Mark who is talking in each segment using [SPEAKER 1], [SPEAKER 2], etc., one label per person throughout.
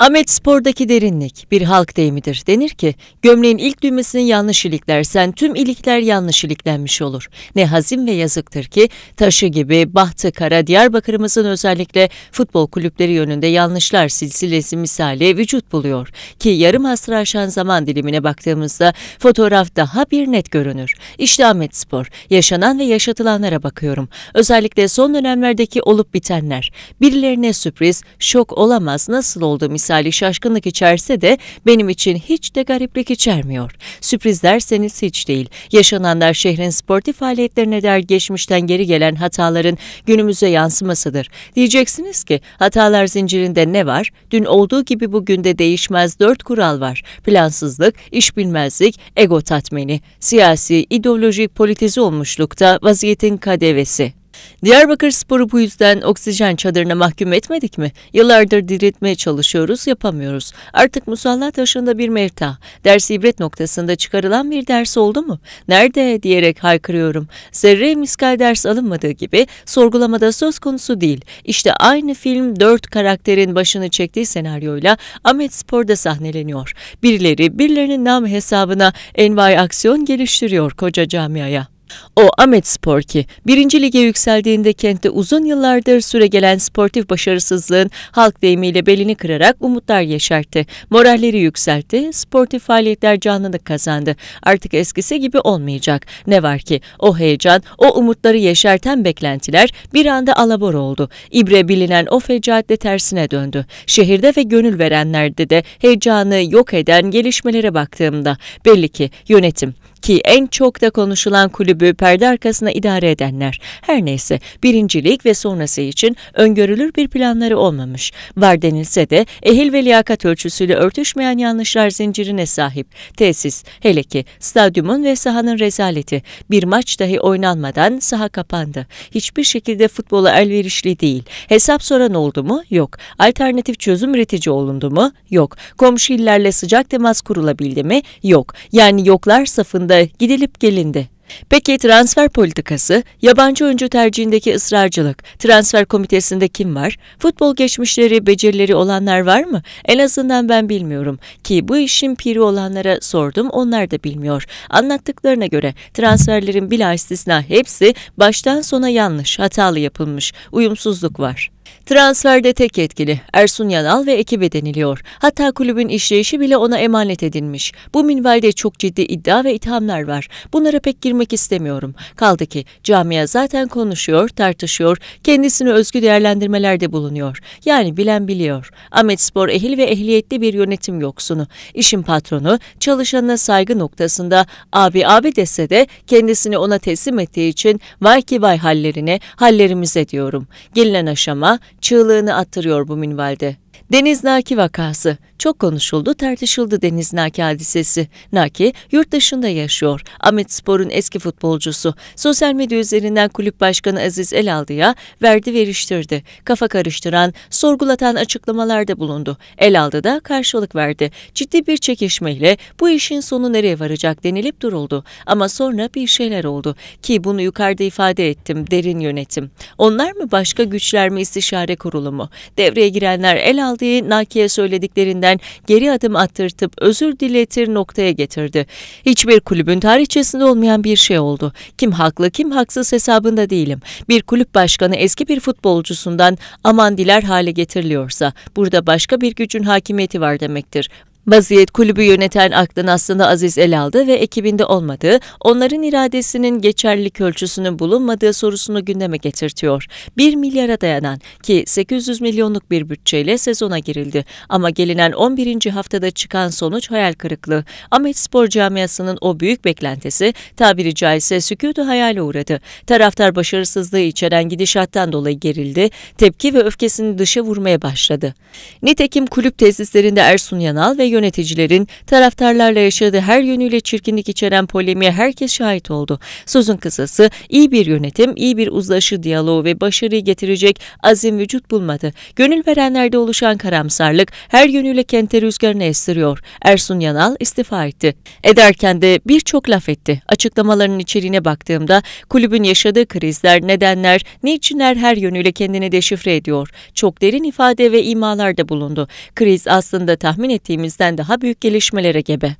[SPEAKER 1] Ahmet Spor'daki derinlik bir halk deyimidir. Denir ki gömleğin ilk düğmesini yanlış iliklersen tüm ilikler yanlış iliklenmiş olur. Ne hazin ve yazıktır ki taşı gibi bahtı kara Diyarbakır'ımızın özellikle futbol kulüpleri yönünde yanlışlar silsilesi misali vücut buluyor. Ki yarım asrı aşan zaman dilimine baktığımızda fotoğraf daha bir net görünür. İşte Ahmet Spor. Yaşanan ve yaşatılanlara bakıyorum. Özellikle son dönemlerdeki olup bitenler. Birilerine sürpriz, şok olamaz nasıl oldu misali misali şaşkınlık içerse de benim için hiç de gariplik içermiyor. Sürpriz derseniz hiç değil. Yaşananlar şehrin sportif faaliyetlerine der geçmişten geri gelen hataların günümüze yansımasıdır. Diyeceksiniz ki hatalar zincirinde ne var? Dün olduğu gibi bugün de değişmez dört kural var. Plansızlık, işbilmezlik, ego tatmini, siyasi, ideolojik politize olmuşlukta vaziyetin kadevesi. Diyarbakır Sporu bu yüzden oksijen çadırına mahkum etmedik mi? Yıllardır diriltmeye çalışıyoruz, yapamıyoruz. Artık musallat taşında bir mevta, ders ibret noktasında çıkarılan bir ders oldu mu? Nerede diyerek haykırıyorum. Zerre miskal ders alınmadığı gibi sorgulamada söz konusu değil. İşte aynı film dört karakterin başını çektiği senaryoyla Ahmet Spor'da sahneleniyor. Birileri birilerinin nam hesabına envai aksiyon geliştiriyor koca camiaya. O Ahmet Spor ki 1. Lige yükseldiğinde kentte uzun yıllardır süregelen sportif başarısızlığın halk deyimiyle belini kırarak umutlar yeşertti. Moralleri yükseltti, sportif faaliyetler canlılık kazandı. Artık eskisi gibi olmayacak. Ne var ki o heyecan, o umutları yeşerten beklentiler bir anda alabor oldu. İbre bilinen o fecaatle tersine döndü. Şehirde ve gönül verenlerde de heyecanı yok eden gelişmelere baktığımda belli ki yönetim, ki en çok da konuşulan kulübü perde arkasına idare edenler. Her neyse birincilik ve sonrası için öngörülür bir planları olmamış. Var denilse de ehil ve liyakat ölçüsüyle örtüşmeyen yanlışlar zincirine sahip. Tesis, hele ki stadyumun ve sahanın rezaleti. Bir maç dahi oynanmadan saha kapandı. Hiçbir şekilde futbola elverişli değil. Hesap soran oldu mu? Yok. Alternatif çözüm üretici olundu mu? Yok. Komşu illerle sıcak temas kurulabildi mi? Yok. Yani yoklar safında arasında gidilip gelindi. Peki transfer politikası, yabancı oyuncu tercihindeki ısrarcılık, transfer komitesinde kim var, futbol geçmişleri, becerileri olanlar var mı? En azından ben bilmiyorum ki bu işin piri olanlara sordum onlar da bilmiyor. Anlattıklarına göre transferlerin bila istisna hepsi baştan sona yanlış, hatalı yapılmış, uyumsuzluk var. Transferde tek etkili Ersun Yanal ve ekibi deniliyor. Hatta kulübün işleyişi bile ona emanet edilmiş. Bu minvalde çok ciddi iddia ve ithamlar var. Bunlara pek girmek girmek istemiyorum. Kaldı ki camia zaten konuşuyor, tartışıyor, kendisine özgü değerlendirmelerde bulunuyor. Yani bilen biliyor. Ahmet Spor ehil ve ehliyetli bir yönetim yoksunu. İşin patronu çalışanına saygı noktasında abi abi dese de kendisini ona teslim ettiği için vay ki vay hallerine, hallerimize diyorum. Gelinen aşama çığlığını attırıyor bu minvalde. Deniz Naki vakası. Çok konuşuldu, tartışıldı Deniz Naki hadisesi. Naki yurt dışında yaşıyor. Ahmet Spor'un eski futbolcusu. Sosyal medya üzerinden kulüp başkanı Aziz Elaldı'ya verdi veriştirdi. Kafa karıştıran, sorgulatan açıklamalarda bulundu. Elaldı da karşılık verdi. Ciddi bir çekişmeyle bu işin sonu nereye varacak denilip duruldu. Ama sonra bir şeyler oldu ki bunu yukarıda ifade ettim derin yönetim. Onlar mı başka güçler mi istişare kurulu mu? Devreye girenler Elaldı'yı Naki'ye söylediklerinden rağmen geri adım attırtıp özür diletir noktaya getirdi. Hiçbir kulübün tarihçesinde olmayan bir şey oldu. Kim haklı kim haksız hesabında değilim. Bir kulüp başkanı eski bir futbolcusundan aman diler hale getiriliyorsa burada başka bir gücün hakimiyeti var demektir. Vaziyet kulübü yöneten aklın aslında Aziz el aldı ve ekibinde olmadığı, onların iradesinin geçerlilik ölçüsünün bulunmadığı sorusunu gündeme getirtiyor. 1 milyara dayanan ki 800 milyonluk bir bütçeyle sezona girildi ama gelinen 11. haftada çıkan sonuç hayal kırıklığı. Ahmet Spor camiasının o büyük beklentisi tabiri caizse sükutu hayale uğradı. Taraftar başarısızlığı içeren gidişattan dolayı gerildi, tepki ve öfkesini dışa vurmaya başladı. Nitekim kulüp tesislerinde Ersun Yanal ve yöneticilerin taraftarlarla yaşadığı her yönüyle çirkinlik içeren polemiğe herkes şahit oldu. Sözün kısası iyi bir yönetim, iyi bir uzlaşı diyaloğu ve başarıyı getirecek azim vücut bulmadı. Gönül verenlerde oluşan karamsarlık her yönüyle kente rüzgarını estiriyor. Ersun Yanal istifa etti. Ederken de birçok laf etti. Açıklamalarının içeriğine baktığımda kulübün yaşadığı krizler, nedenler, niçinler her yönüyle kendini deşifre ediyor. Çok derin ifade ve imalarda bulundu. Kriz aslında tahmin ettiğimiz Paris'ten daha büyük gelişmelere gebe.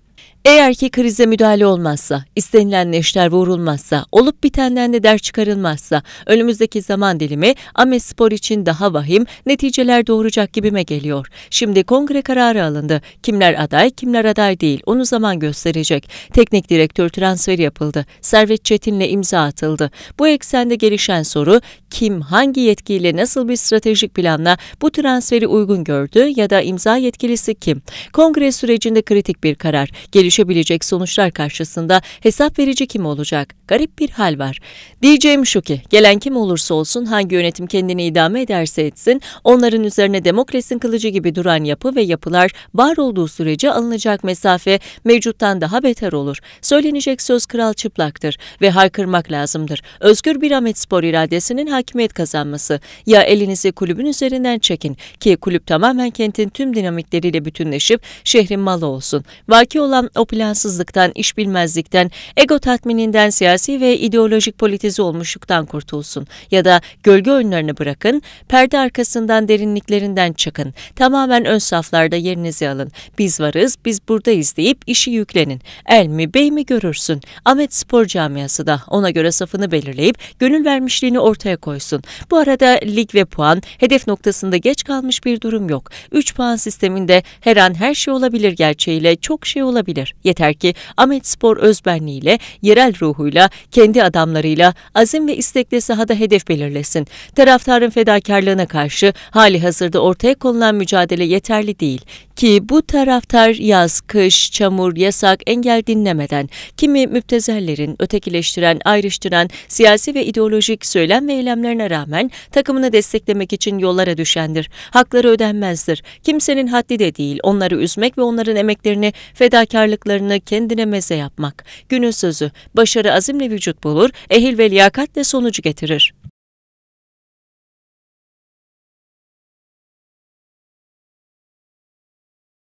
[SPEAKER 1] Eğer ki krize müdahale olmazsa, istenilen neşter vurulmazsa, olup bitenden de der çıkarılmazsa, önümüzdeki zaman dilimi Ames Spor için daha vahim neticeler doğuracak gibime geliyor. Şimdi kongre kararı alındı. Kimler aday, kimler aday değil onu zaman gösterecek. Teknik direktör transfer yapıldı. Servet Çetin'le imza atıldı. Bu eksende gelişen soru kim hangi yetkiyle nasıl bir stratejik planla bu transferi uygun gördü ya da imza yetkilisi kim? Kongre sürecinde kritik bir karar. Geliş değişebilecek sonuçlar karşısında hesap verici kim olacak? Garip bir hal var. Diyeceğim şu ki, gelen kim olursa olsun hangi yönetim kendini idame ederse etsin, onların üzerine demokrasinin kılıcı gibi duran yapı ve yapılar var olduğu sürece alınacak mesafe mevcuttan daha beter olur. Söylenecek söz kral çıplaktır ve haykırmak lazımdır. Özgür bir Ahmet Spor iradesinin hakimiyet kazanması. Ya elinizi kulübün üzerinden çekin ki kulüp tamamen kentin tüm dinamikleriyle bütünleşip şehrin malı olsun. Vaki olan o plansızlıktan, iş bilmezlikten, ego tatmininden siyasi ve ideolojik politize olmuşluktan kurtulsun ya da gölge önlerini bırakın, perde arkasından derinliklerinden çıkın, tamamen ön saflarda yerinizi alın, biz varız, biz buradayız deyip işi yüklenin, el mi bey mi görürsün, Ahmet Spor Camiası da ona göre safını belirleyip gönül vermişliğini ortaya koysun. Bu arada lig ve puan hedef noktasında geç kalmış bir durum yok. 3 puan sisteminde her an her şey olabilir gerçeğiyle çok şey olabilir. Yeter ki Ahmet Spor özbenliğiyle, yerel ruhuyla, kendi adamlarıyla azim ve istekle sahada hedef belirlesin. Taraftarın fedakarlığına karşı hali hazırda ortaya konulan mücadele yeterli değil. Ki bu taraftar yaz, kış, çamur, yasak, engel dinlemeden kimi müptezellerin ötekileştiren, ayrıştıran siyasi ve ideolojik söylem ve eylemlerine rağmen takımını desteklemek için yollara düşendir. Hakları ödenmezdir. Kimsenin haddi de değil onları üzmek ve onların emeklerini fedakarlık başardıklarını kendine meze yapmak. Günün sözü, başarı azimle vücut bulur, ehil ve liyakatle sonucu getirir.